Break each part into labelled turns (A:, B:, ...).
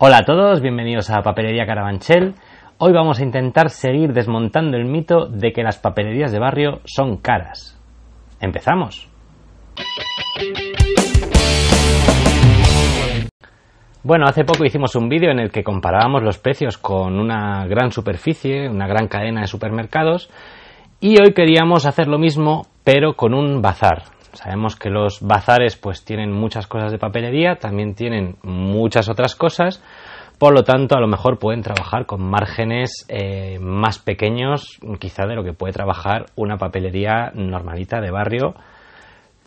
A: Hola a todos, bienvenidos a Papelería Carabanchel. Hoy vamos a intentar seguir desmontando el mito de que las papelerías de barrio son caras. ¡Empezamos! Bueno, hace poco hicimos un vídeo en el que comparábamos los precios con una gran superficie, una gran cadena de supermercados, y hoy queríamos hacer lo mismo, pero con un bazar. Sabemos que los bazares pues tienen muchas cosas de papelería, también tienen muchas otras cosas, por lo tanto a lo mejor pueden trabajar con márgenes eh, más pequeños quizá de lo que puede trabajar una papelería normalita de barrio.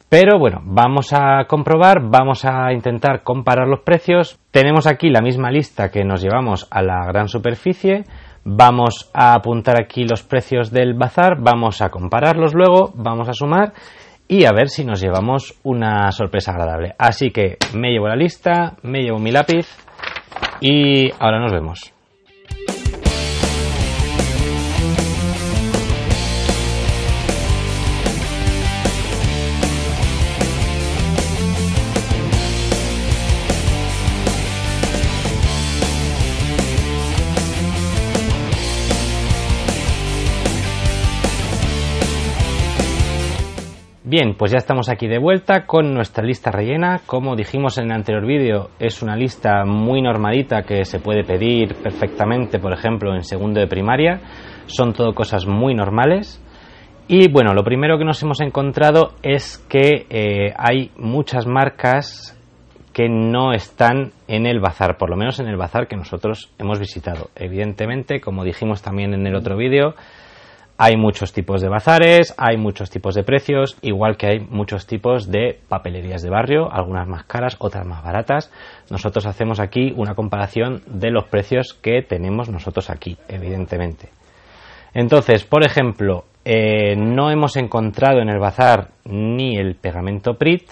A: Pero bueno, vamos a comprobar, vamos a intentar comparar los precios. Tenemos aquí la misma lista que nos llevamos a la gran superficie. Vamos a apuntar aquí los precios del bazar, vamos a compararlos luego, vamos a sumar y a ver si nos llevamos una sorpresa agradable. Así que me llevo la lista, me llevo mi lápiz y ahora nos vemos. Bien, pues ya estamos aquí de vuelta con nuestra lista rellena. Como dijimos en el anterior vídeo, es una lista muy normalita que se puede pedir perfectamente, por ejemplo, en segundo de primaria. Son todo cosas muy normales. Y bueno, lo primero que nos hemos encontrado es que eh, hay muchas marcas que no están en el bazar, por lo menos en el bazar que nosotros hemos visitado. Evidentemente, como dijimos también en el otro vídeo, hay muchos tipos de bazares, hay muchos tipos de precios, igual que hay muchos tipos de papelerías de barrio, algunas más caras, otras más baratas. Nosotros hacemos aquí una comparación de los precios que tenemos nosotros aquí, evidentemente. Entonces, por ejemplo, eh, no hemos encontrado en el bazar ni el pegamento PRIT,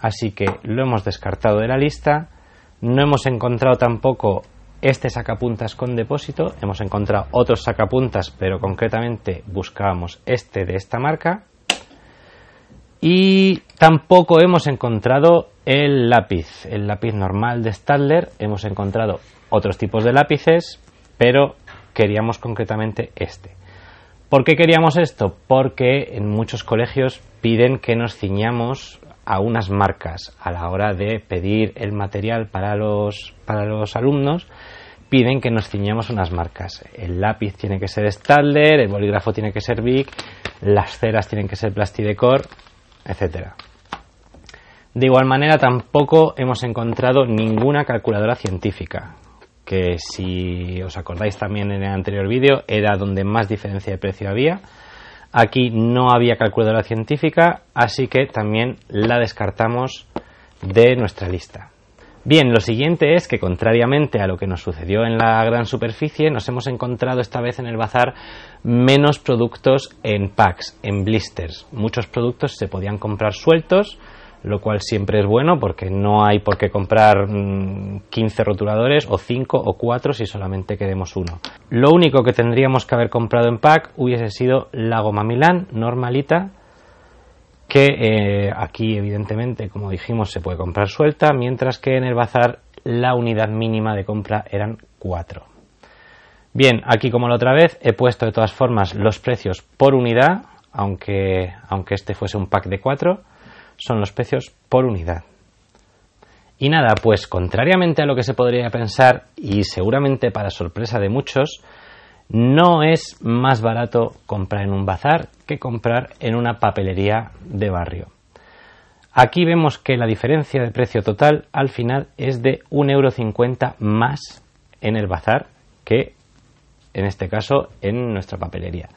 A: así que lo hemos descartado de la lista. No hemos encontrado tampoco este sacapuntas con depósito, hemos encontrado otros sacapuntas, pero concretamente buscábamos este de esta marca. Y tampoco hemos encontrado el lápiz, el lápiz normal de Stadler. Hemos encontrado otros tipos de lápices, pero queríamos concretamente este. ¿Por qué queríamos esto? Porque en muchos colegios piden que nos ciñamos a unas marcas a la hora de pedir el material para los, alumnos piden que nos ciñamos unas marcas. El lápiz tiene que ser Stadler, el bolígrafo tiene que ser Bic, las ceras tienen que ser Plastidecor, etc. De igual manera, tampoco hemos encontrado ninguna calculadora científica, que si os acordáis también en el anterior vídeo, era donde más diferencia de precio había. Aquí no había calculadora científica, así que también la descartamos de nuestra lista. Bien, lo siguiente es que, contrariamente a lo que nos sucedió en la gran superficie, nos hemos encontrado esta vez en el bazar menos productos en packs, en blisters. Muchos productos se podían comprar sueltos, lo cual siempre es bueno porque no hay por qué comprar 15 mm, rotuladores o 5 o 4 si solamente queremos uno. Lo único que tendríamos que haber comprado en pack hubiese sido la goma Milán normalita que eh, aquí evidentemente como dijimos se puede comprar suelta mientras que en el bazar la unidad mínima de compra eran 4. Bien, aquí como la otra vez he puesto de todas formas los precios por unidad, aunque, aunque este fuese un pack de 4 son los precios por unidad. Y nada, pues contrariamente a lo que se podría pensar, y seguramente para sorpresa de muchos, no es más barato comprar en un bazar que comprar en una papelería de barrio. Aquí vemos que la diferencia de precio total al final es de 1,50€ más en el bazar que en este caso en nuestra papelería.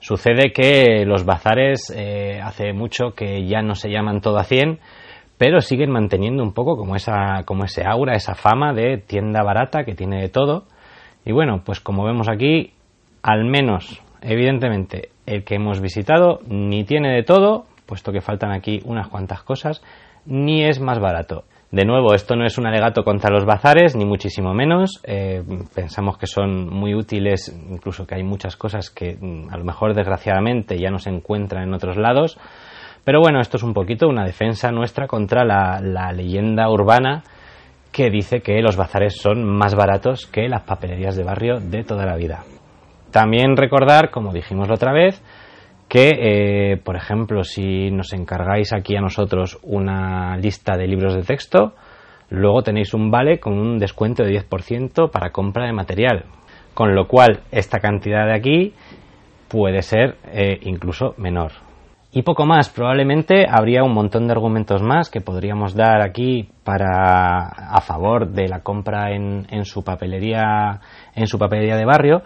A: Sucede que los bazares eh, hace mucho que ya no se llaman todo a 100, pero siguen manteniendo un poco como, esa, como ese aura, esa fama de tienda barata que tiene de todo. Y bueno, pues como vemos aquí, al menos, evidentemente, el que hemos visitado ni tiene de todo, puesto que faltan aquí unas cuantas cosas, ni es más barato. De nuevo, esto no es un alegato contra los bazares, ni muchísimo menos. Eh, pensamos que son muy útiles, incluso que hay muchas cosas que mm, a lo mejor desgraciadamente ya no se encuentran en otros lados. Pero bueno, esto es un poquito una defensa nuestra contra la, la leyenda urbana que dice que los bazares son más baratos que las papelerías de barrio de toda la vida. También recordar, como dijimos la otra vez, que, eh, por ejemplo, si nos encargáis aquí a nosotros una lista de libros de texto, luego tenéis un vale con un descuento de 10% para compra de material. Con lo cual, esta cantidad de aquí puede ser eh, incluso menor. Y poco más, probablemente habría un montón de argumentos más que podríamos dar aquí para a favor de la compra en, en su papelería en su papelería de barrio,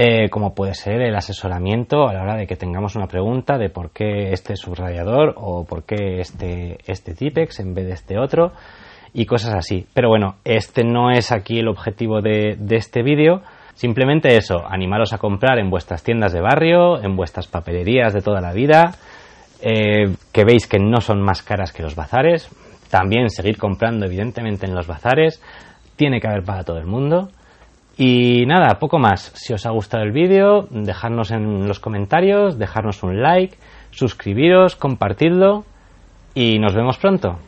A: eh, como puede ser el asesoramiento a la hora de que tengamos una pregunta de por qué este subrayador o por qué este, este en vez de este otro y cosas así. Pero bueno, este no es aquí el objetivo de, este vídeo. Simplemente eso, animaros a comprar en vuestras tiendas de barrio, en vuestras papelerías de toda la vida, eh, que veis que no son más caras que los bazares. También seguir comprando, evidentemente, en los bazares. Tiene que haber para todo el mundo. Y nada, poco más. Si os ha gustado el vídeo, dejadnos en los comentarios, dejarnos un like, suscribiros, compartirlo y nos vemos pronto.